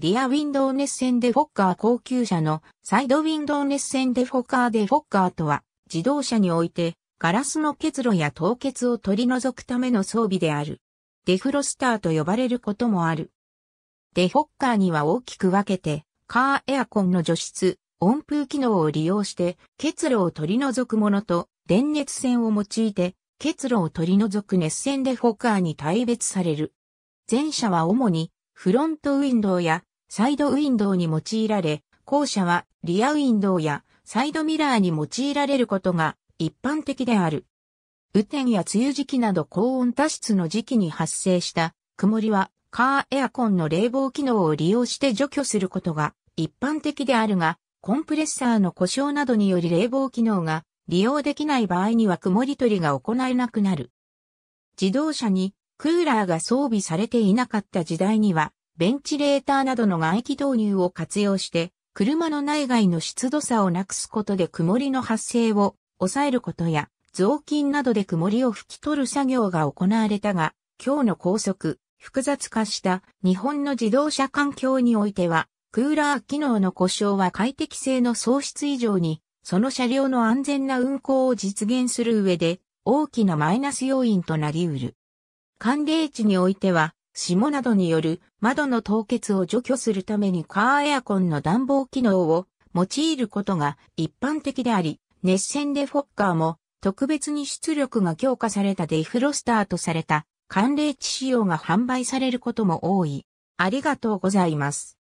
リアウィンドウ熱線デフォッカー高級車のサイドウィンドウ熱線デフォカーデフォッカーとは自動車においてガラスの結露や凍結を取り除くための装備である。デフロスターと呼ばれることもある。デフォッカーには大きく分けてカーエアコンの除湿、温風機能を利用して結露を取り除くものと電熱線を用いて結露を取り除く熱線デフォッカーに大別される。前者は主にフロントウィンドウやサイドウィンドウに用いられ、後者はリアウィンドウやサイドミラーに用いられることが一般的である。雨天や梅雨時期など高温多湿の時期に発生した曇りはカーエアコンの冷房機能を利用して除去することが一般的であるが、コンプレッサーの故障などにより冷房機能が利用できない場合には曇り取りが行えなくなる。自動車にクーラーが装備されていなかった時代にはベンチレーターなどの外気導入を活用して、車の内外の湿度差をなくすことで曇りの発生を抑えることや、雑巾などで曇りを拭き取る作業が行われたが、今日の高速、複雑化した日本の自動車環境においては、クーラー機能の故障は快適性の喪失以上に、その車両の安全な運行を実現する上で、大きなマイナス要因となり得る。寒冷地においては、霜などによる窓の凍結を除去するためにカーエアコンの暖房機能を用いることが一般的であり、熱線でフォッカーも特別に出力が強化されたデフロスターとされた寒冷地仕様が販売されることも多い。ありがとうございます。